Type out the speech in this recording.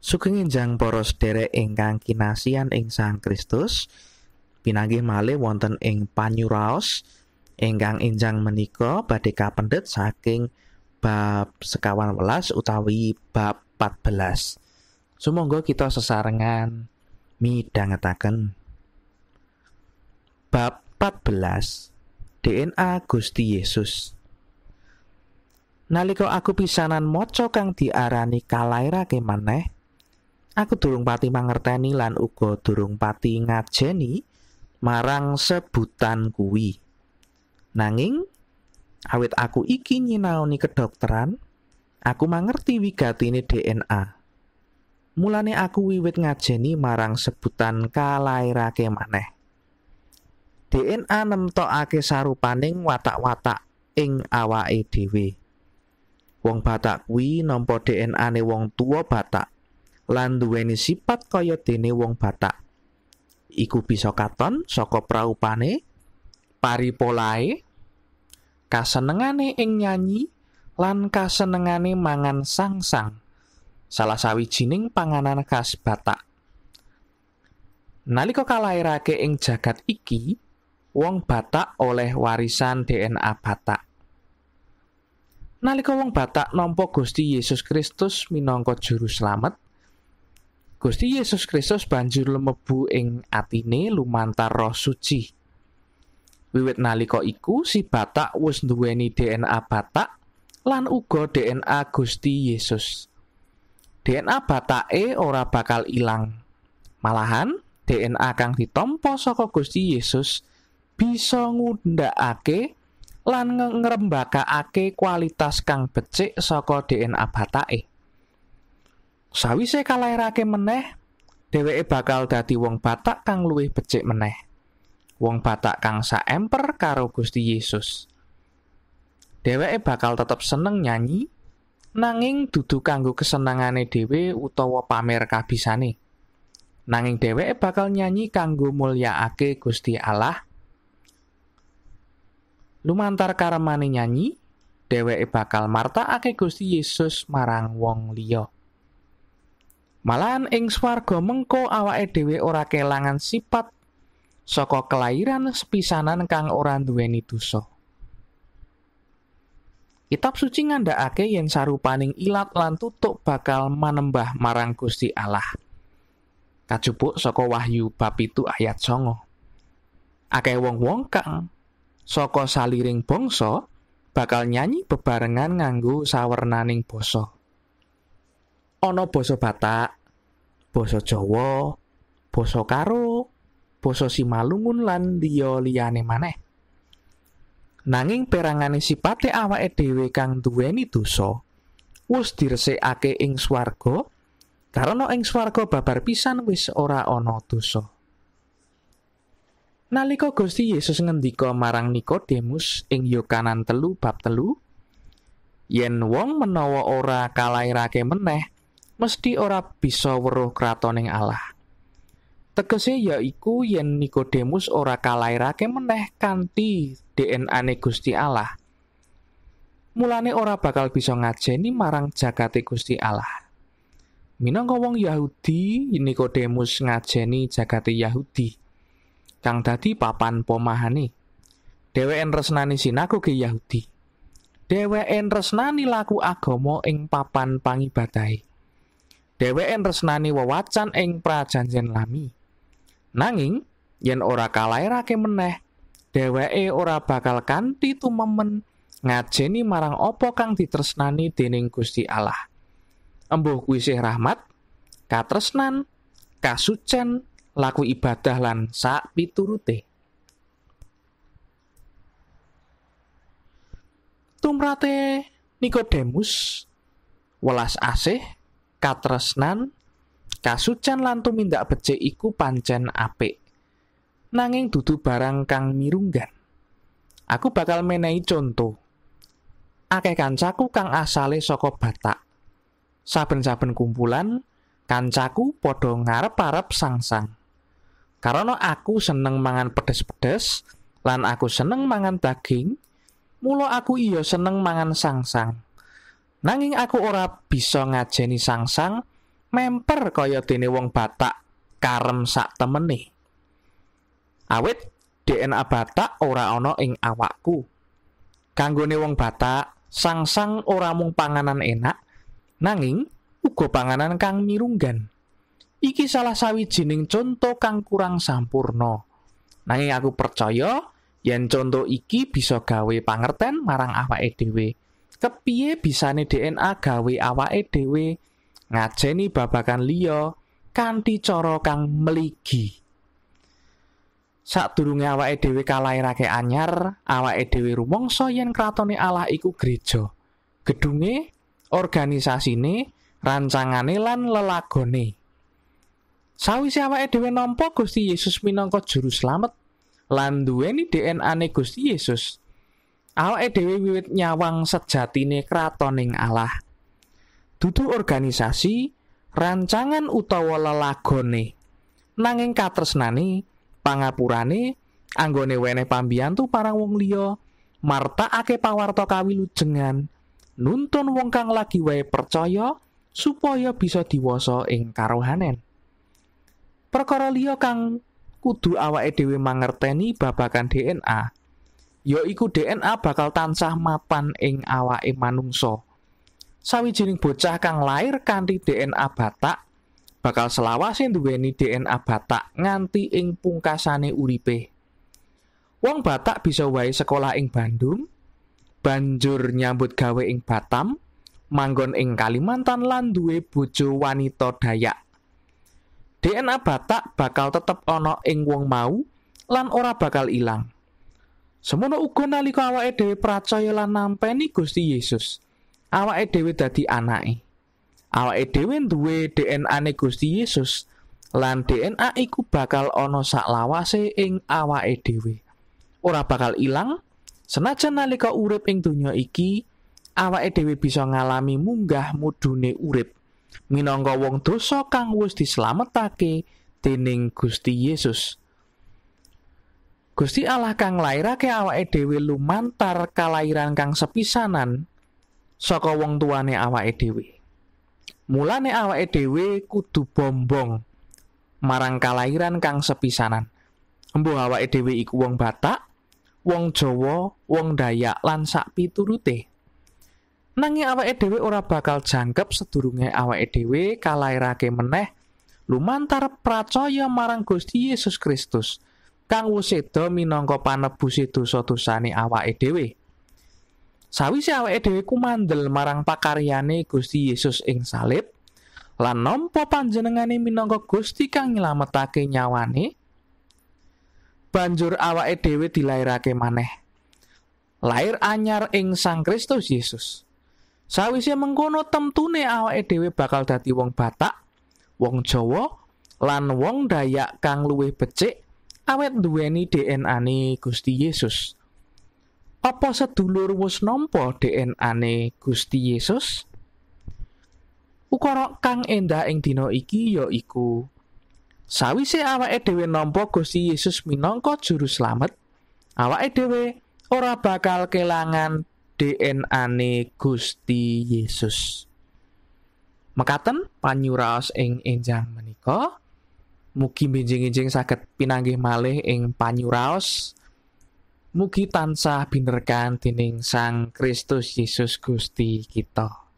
Sugenginjang enjang para sederek ingkang kinasian ing Sang Kristus, pinanggih malih wonten ing panyuraos ingkang injang menika badhe kapendet saking bab sekawan welas utawi bab 14. Sumangga kita sesarengan midhangetaken bab 14 DNA Gusti Yesus. Nalika aku pisanan maca kang diarani kalairake maneh, Aku durung pati mangerteni lan uga durung pati ngajeni marang sebutan kuwi. Nanging awit aku iki nyinaoni kedokteran, aku mangerti wigatine DNA. Mulane aku wiwit ngajeni marang sebutan kalairake maneh. DNA nemtokake sarupaning watak-watak ing awake dhewe. Wong Batak kuwi nampa DNA-ne wong tua Batak lan duweni sifat kaya dene wong Batak. Iku bisa katon saka praupane, paripolae, kasenengane ing nyanyi, lan kasenengane mangan sangsang. Salah sawijining panganan khas Batak. Nalika kalairake ing jagat iki, wong Batak oleh warisan DNA Batak. Nalika wong Batak nampa Gusti Yesus Kristus minangka juru slamet, Gusti Yesus Kristus banjur lemebu ing atine lumantar Roh Suci. Wiwit nalika iku si Batak wis nduweni DNA Batak lan uga DNA Gusti Yesus. DNA Batake ora bakal ilang. Malahan DNA kang ditompo saka Gusti Yesus bisa ngundhakake lan ngrembakakake kualitas kang becik saka DNA batake. Sawise kalairake meneh, dheweke bakal dadi wong Batak kang luwih becik meneh. Wong Batak kang saemper karo Gusti Yesus. Dheweke bakal tetap seneng nyanyi, nanging dudu kanggo kesenangane dhewe utawa pamer kabisane. Nanging dheweke bakal nyanyi kanggo mulyaake Gusti Allah. Lumantar karemane nyanyi, dheweke bakal martakake Gusti Yesus marang wong liya. Malahan ing swarga mengko awake dhewe ora kelangan sifat saka kelahiran sepisanan kang ora duweni dosa. Kitab suci ngandhakake yen sarupaning ilat lan tutuk bakal manembah marang Gusti Allah. Kajupuk saka Wahyu bab itu ayat 9. Akeh wong-wong kang saka saliring bangsa bakal nyanyi bebarengan nganggo sawernaning basa. ana basa Batak, basa Jawa, basa Karo, basa Simalungun lan liya liyane maneh. Nanging perangane sipate awake dhewe kang duweni dosa wis diresikake ing swarga, karena ing swarga babar pisan wis ora ana dosa. Nalika Gusti Yesus ngendika marang Nikodemus ing Yohanan 3 bab 3, yen wong menawa ora kalairake meneh mesti ora bisa weruh kratoning Allah. Tegese yaiku yen Nikodemus ora kalairake meneh kanthi DNA-ne Gusti Allah. Mulane ora bakal bisa ngajeni marang jagate Gusti Allah. Minangka wong Yahudi, Nikodemus ngajeni jagate Yahudi kang dadi papan pomahane. Dheweke resnani sinagoge Yahudi. Dheweke resnani laku agama ing papan pangibadahe dheweke tresnani wewacan ing prajanjian lami. Nanging yen ora kalairake meneh, dheweke ora bakal kanthi tumemen ngajeni marang apa kang ditresnani dening Gusti Allah. Embuh kuwi sih rahmat, katresnan, kasucen, laku ibadah lan sak piturute. Tumrate Nikodemus welas asih katresnan kasucen lan tumindak becik iku pancen apik nanging dudu barang kang mirunggan aku bakal menehi contoh. akeh kancaku kang asale saka Batak saben-saben kumpulan kancaku padha ngarep-arep sangsang karena aku seneng mangan pedes-pedes lan aku seneng mangan daging mula aku iya seneng mangan sangsang Nanging aku ora bisa ngajeni sangsang memper kaya dene wong Batak karem sak temene. Awit DNA Batak ora ana ing awakku. Kanggone wong Batak, sangsang ora mung panganan enak, nanging uga panganan kang mirunggan. Iki salah sawijining contoh kang kurang sampurno. Nanging aku percaya yen contoh iki bisa gawe pangerten marang awake dhewe. kepiye bisane DNA gawe awake dhewe ngajeni babakan liya kanthi cara kang meligi. Sadurunge awake dhewe kalairake anyar, awake dhewe rumangsa yen kratone Allah iku gereja. Gedunge, organisasine, rancangane lan lelagone. Sawise awake dhewe nampa Gusti Yesus minangka juru slamet lan duweni DNA-ne Gusti Yesus, Awake dhewe wiwit nyawang sejatine kratoning Allah. Dudu organisasi, rancangan utawa lelagone. Nanging katresnane, pangapurane, anggone weneh pambiyantu parang wong liya, martakake pawarta kawilujengan, nuntun wong kang lagi wae percaya supaya bisa diwasa ing karohanen. Perkara liya kang kudu awake dhewe mangerteni babagan DNA ya iku DNA bakal tansah mapan ing awake manungsa. Sawijining bocah kang lair kanthi DNA Batak bakal selawase duweni DNA Batak nganti ing pungkasane uripe. Wong Batak bisa wae sekolah ing Bandung, banjur nyambut gawe ing Batam, manggon ing Kalimantan lan duwe bojo wanita Dayak. DNA Batak bakal tetep ana ing wong mau lan ora bakal ilang. Semono uga nalika awake dhewe percaya lan nampeni Gusti Yesus, awake dhewe dadi anake. Awake dhewe duwe DNA-ne Gusti Yesus lan DNA iku bakal ana lawase ing awake dhewe. Ora bakal ilang senajan nalika urip ing donya iki, awake dhewe bisa ngalami munggah mudune urip minangka wong dosa kang wis dislametake dening Gusti Yesus. Gusti Allah kang nglairake awake dhewe lumantar kalairan kang sepisanan saka wong tuane awake dhewe. Mulane awake dhewe kudu bombong marang kalairan kang sepisanan. Embuh awake dhewe iku wong Batak, wong Jawa, wong Dayak lan sak piturute. Nanging awake dhewe ora bakal jangkep sedurunge awake dhewe kalairake meneh lumantar pracaya marang Gusti Yesus Kristus kang wusida minangka panebusi dosa-dosane awake dhewe. Sawise awake dhewe kumandel marang pakaryane Gusti Yesus ing salib, lan nampa panjenengane minangka Gusti kang nyelametake nyawane, banjur awake dhewe dilairake maneh. Lahir anyar ing Sang Kristus Yesus. Sawise mengkono temtune awake dhewe bakal dadi wong Batak, wong Jawa, lan wong Dayak kang luwih becik awet duweni DNA-ne Gusti Yesus. Apa sedulur wis nampa DNA-ne Gusti Yesus? Ukara kang endah ing dina iki ya iku sawise awake dhewe nampa Gusti Yesus minangka juru slamet, awake dhewe ora bakal kelangan DNA-ne Gusti Yesus. Mekaten panyuraos ing enjang menika Mugi benjing-enjing sakit pinanggih malih ing panyuraos. Mugi tansah binerkan dening Sang Kristus Yesus Gusti kita.